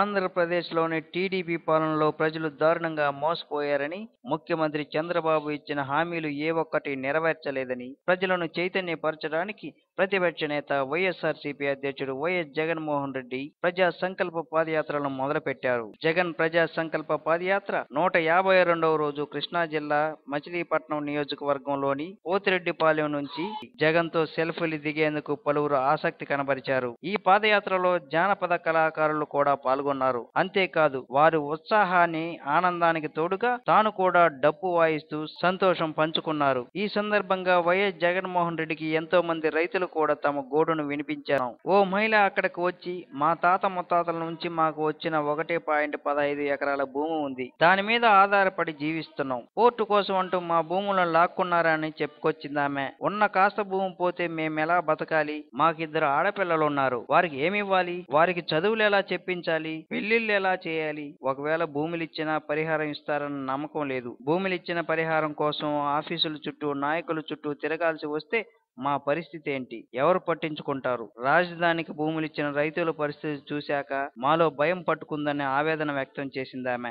ఆంధ్రప్రదేశ్లోని టీడీపీ పాలనలో ప్రజలు దారుణంగా మోసపోయారని ముఖ్యమంత్రి చంద్రబాబు ఇచ్చిన హామీలు ఏ ఒక్కటి నెరవేర్చలేదని ప్రజలను చైతన్యపరచడానికి ప్రతిపక్ష నేత సిపి అధ్యక్షుడు వైఎస్ జగన్మోహన్ రెడ్డి ప్రజా సంకల్ప పాదయాత్రలను మొదలుపెట్టారు జగన్ ప్రజా సంకల్ప పాదయాత్ర నూట యాభై రెండవ రోజు కృష్ణా జిల్లా మచిలీపట్నం నియోజకవర్గంలోని పోతిరెడ్డిపాలెం నుంచి జగన్ తో సెల్ఫీలు దిగేందుకు పలువురు ఆసక్తి కనబరిచారు ఈ పాదయాత్రలో జానపద కళాకారులు కూడా పాల్గొన్నారు పాల్గొన్నారు అంతేకాదు వారి ఉత్సాహాన్ని ఆనందానికి తోడుగా తాను కూడా డప్పు వాయిస్తూ సంతోషం పంచుకున్నారు ఈ సందర్భంగా వైఎస్ జగన్మోహన్ రెడ్డికి ఎంతో మంది రైతులు కూడా తమ గోడును వినిపించారు ఓ మహిళ అక్కడికి వచ్చి మా తాత ముత్తాతల నుంచి మాకు వచ్చిన ఒకటి పాయింట్ పదహైదు ఎకరాల భూమి ఉంది దాని మీద ఆధారపడి జీవిస్తున్నాం కోర్టు కోసం అంటూ మా భూములను లాక్కున్నారని చెప్పుకొచ్చిందామె ఉన్న కాస్త భూమి పోతే మేమెలా బతకాలి మాకిద్దరు ఉన్నారు వారికి ఏమివ్వాలి వారికి చదువులు ఎలా చెప్పించాలి చేయాలి పెళ్లిళ్ళు ఎలా చేయాలి ఒకవేళ భూములు ఇచ్చినా పరిహారం ఇస్తారన్న నమ్మకం లేదు భూములు ఇచ్చిన పరిహారం కోసం ఆఫీసుల చుట్టూ నాయకుల చుట్టూ తిరగాల్సి వస్తే మా పరిస్థితి ఏంటి ఎవరు పట్టించుకుంటారు రాజధానికి భూములు ఇచ్చిన రైతుల పరిస్థితి చూశాక మాలో భయం పట్టుకుందనే ఆవేదన వ్యక్తం చేసింది ఆమె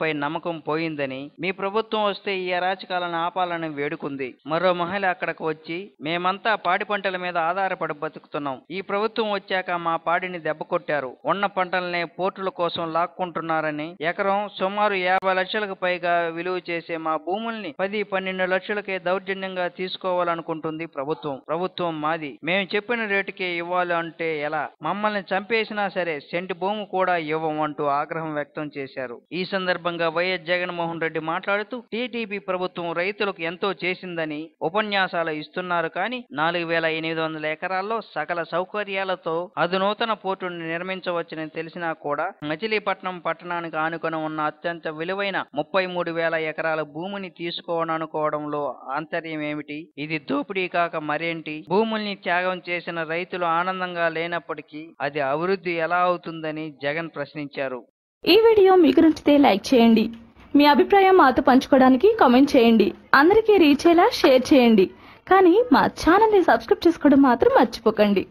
పై నమ్మకం పోయిందని మీ ప్రభుత్వం వస్తే ఈ అరాచకాలను ఆపాలని వేడుకుంది మరో మహిళ అక్కడకు వచ్చి మేమంతా పాడి పంటల మీద ఆధారపడి బతుకుతున్నాం ఈ ప్రభుత్వం వచ్చాక మా పాడిని దెబ్బ కొట్టారు ఉన్న పంటలనే పోర్టుల కోసం లాక్కుంటున్నారని ఎకరం సుమారు యాభై లక్షలకు పైగా విలువ చేసే మా భూముల్ని పది పన్నెండు లక్షలకే దౌర్జన్యంగా తీసుకోవాలనుకుంటుంది ప్రభుత్వం ప్రభుత్వం మాది మేము చెప్పిన రేటుకే ఇవ్వాలి అంటే ఎలా మమ్మల్ని చంపేసినా సరే సెంటు భూమి కూడా ఇవ్వం అంటూ ఆగ్రహం వ్యక్తం చేశారు ఈ సందర్భంగా వైఎస్ జగన్మోహన్ రెడ్డి మాట్లాడుతూ టీడీపీ ప్రభుత్వం రైతులకు ఎంతో చేసిందని ఉపన్యాసాలు ఇస్తున్నారు కానీ నాలుగు వేల ఎనిమిది వందల ఎకరాల్లో సకల సౌకర్యాలతో అధునూతన పోర్టును నిర్మించవచ్చని తెలిసినా కూడా మచిలీపట్నం పట్టణానికి ఆనుకొని ఉన్న అత్యంత విలువైన ముప్పై మూడు వేల ఎకరాల భూమిని తీసుకోవాలనుకోవడంలో ఆంతర్యం ఏమిటి ఇది దోపిడీ కాక కాక మరేంటి భూముల్ని త్యాగం చేసిన రైతులు ఆనందంగా లేనప్పటికీ అది అభివృద్ధి ఎలా అవుతుందని జగన్ ప్రశ్నించారు ఈ వీడియో మీకు నచ్చితే లైక్ చేయండి మీ అభిప్రాయం మాతో పంచుకోవడానికి కామెంట్ చేయండి అందరికీ రీచ్ అయ్యేలా షేర్ చేయండి కానీ మా ఛానల్ని సబ్స్క్రైబ్ చేసుకోవడం మాత్రం మర్చిపోకండి